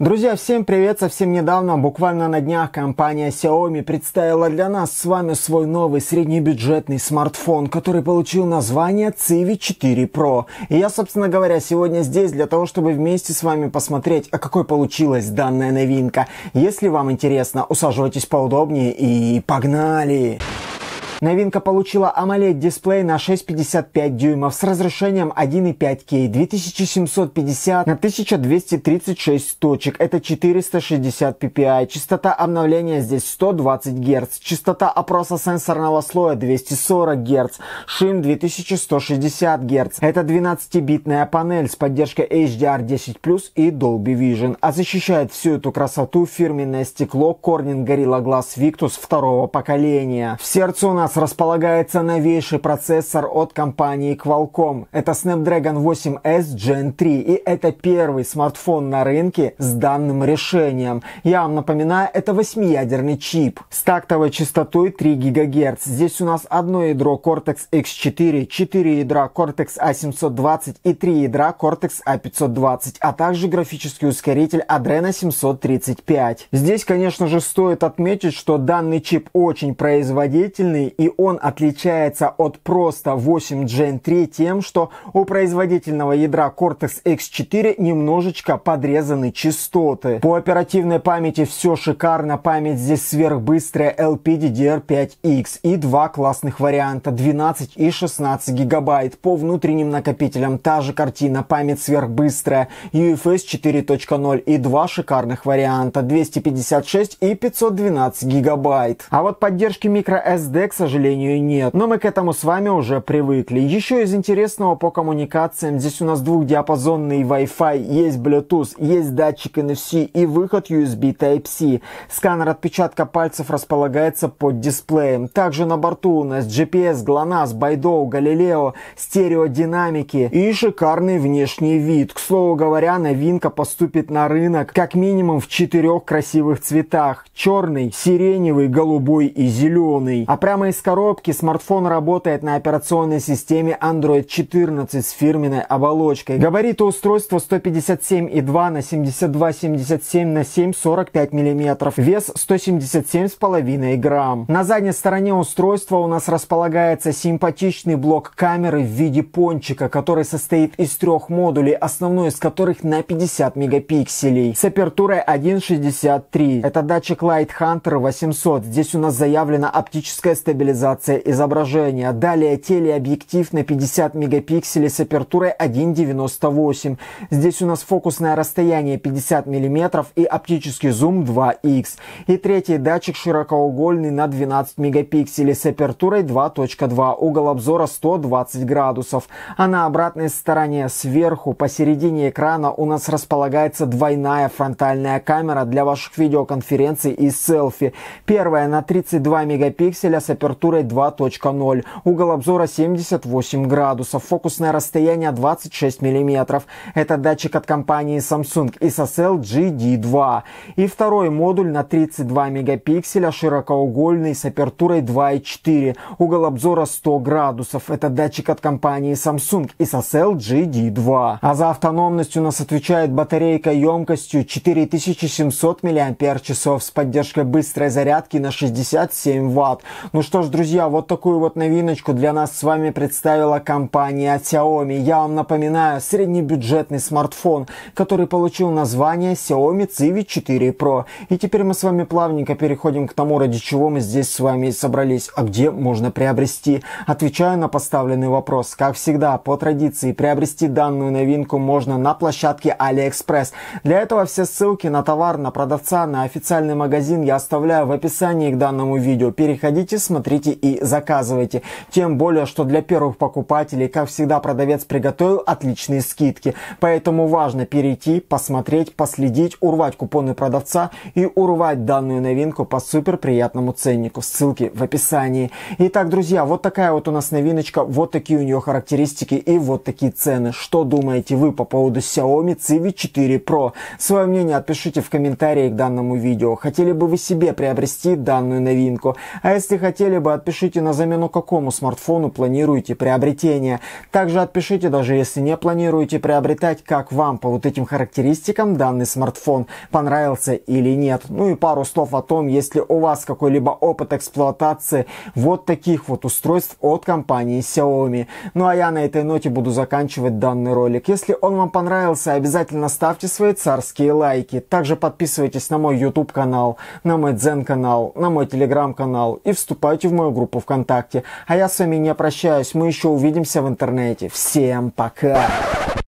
Друзья, всем привет! Совсем недавно, буквально на днях, компания Xiaomi представила для нас с вами свой новый среднебюджетный смартфон, который получил название Civi 4 Pro. И я, собственно говоря, сегодня здесь для того, чтобы вместе с вами посмотреть, а какой получилась данная новинка. Если вам интересно, усаживайтесь поудобнее и погнали! Погнали! Новинка получила AMOLED-дисплей на 6,55 дюймов с разрешением 1,5К 2750 на 1236 точек. Это 460 ppi. Частота обновления здесь 120 Гц. Частота опроса сенсорного слоя 240 Гц. Шим 2160 Гц. Это 12-битная панель с поддержкой HDR10+, и Dolby Vision. А защищает всю эту красоту фирменное стекло Corning Gorilla Glass Victus второго поколения. В сердце у нас нас располагается новейший процессор от компании Qualcomm. Это Snapdragon 8S Gen 3, и это первый смартфон на рынке с данным решением. Я вам напоминаю, это восьмиядерный чип с тактовой частотой 3 ГГц. Здесь у нас одно ядро Cortex X4, 4 ядра Cortex A720 а и 3 ядра Cortex A520, а, а также графический ускоритель Adreno 735. Здесь, конечно же, стоит отметить, что данный чип очень производительный и он отличается от просто 8 Gen 3 тем, что у производительного ядра Cortex X4 немножечко подрезаны частоты. По оперативной памяти все шикарно, память здесь сверхбыстрая LPDDR5X и два классных варианта 12 и 16 гигабайт. По внутренним накопителям та же картина, память сверхбыстрая UFS 4.0 и два шикарных варианта 256 и 512 гигабайт. А вот поддержки microSD, к сожалению, сожалению, нет. Но мы к этому с вами уже привыкли. Еще из интересного по коммуникациям. Здесь у нас двухдиапазонный Wi-Fi, есть Bluetooth, есть датчик NFC и выход USB Type-C. Сканер отпечатка пальцев располагается под дисплеем. Также на борту у нас GPS, GLONASS, Байдоу, Галилео, стереодинамики и шикарный внешний вид. К слову говоря, новинка поступит на рынок как минимум в четырех красивых цветах. Черный, сиреневый, голубой и зеленый. А прямо из из коробки смартфон работает на операционной системе Android 14 с фирменной оболочкой. Габариты устройства 157,2 на 72, на 7,45 45 мм. Вес 177,5 грамм. На задней стороне устройства у нас располагается симпатичный блок камеры в виде пончика, который состоит из трех модулей, основной из которых на 50 мегапикселей. С апертурой 1.63. Это датчик Light Hunter 800. Здесь у нас заявлена оптическая стабилизация стабилизация изображения. Далее телеобъектив на 50 мегапикселей с апертурой 1.98. Здесь у нас фокусное расстояние 50 мм и оптический зум 2 x И третий датчик широкоугольный на 12 мегапикселей с апертурой 2.2. Угол обзора 120 градусов. А на обратной стороне сверху посередине экрана у нас располагается двойная фронтальная камера для ваших видеоконференций и селфи. Первая на 32 мегапикселя с апертурой апертурой 2.0, угол обзора 78 градусов, фокусное расстояние 26 мм. Это датчик от компании Samsung SSL GD2. И второй модуль на 32 мегапикселя, широкоугольный с апертурой 2.4, угол обзора 100 градусов. Это датчик от компании Samsung SSL GD2. А за автономностью нас отвечает батарейка емкостью 4700 мАч с поддержкой быстрой зарядки на 67 Вт. Ну что что ж, друзья, вот такую вот новиночку для нас с вами представила компания Xiaomi. Я вам напоминаю, среднебюджетный смартфон, который получил название Xiaomi Civi 4 Pro. И теперь мы с вами плавненько переходим к тому, ради чего мы здесь с вами собрались, а где можно приобрести. Отвечаю на поставленный вопрос. Как всегда, по традиции, приобрести данную новинку можно на площадке AliExpress. Для этого все ссылки на товар, на продавца, на официальный магазин я оставляю в описании к данному видео. Переходите, смотрите смотрите и заказывайте. Тем более, что для первых покупателей, как всегда, продавец приготовил отличные скидки. Поэтому важно перейти, посмотреть, последить, урвать купоны продавца и урвать данную новинку по супер приятному ценнику. Ссылки в описании. Итак, друзья, вот такая вот у нас новиночка, вот такие у нее характеристики и вот такие цены. Что думаете вы по поводу Xiaomi Civi 4 Pro? Свое мнение отпишите в комментарии к данному видео. Хотели бы вы себе приобрести данную новинку? А если хотели либо отпишите на замену какому смартфону планируете приобретение. Также отпишите, даже если не планируете приобретать, как вам по вот этим характеристикам данный смартфон понравился или нет. Ну и пару слов о том, если у вас какой-либо опыт эксплуатации вот таких вот устройств от компании Xiaomi. Ну а я на этой ноте буду заканчивать данный ролик. Если он вам понравился, обязательно ставьте свои царские лайки. Также подписывайтесь на мой YouTube канал, на мой Дзен канал, на мой Telegram канал и вступайте в мою группу ВКонтакте. А я с вами не прощаюсь, мы еще увидимся в интернете. Всем пока!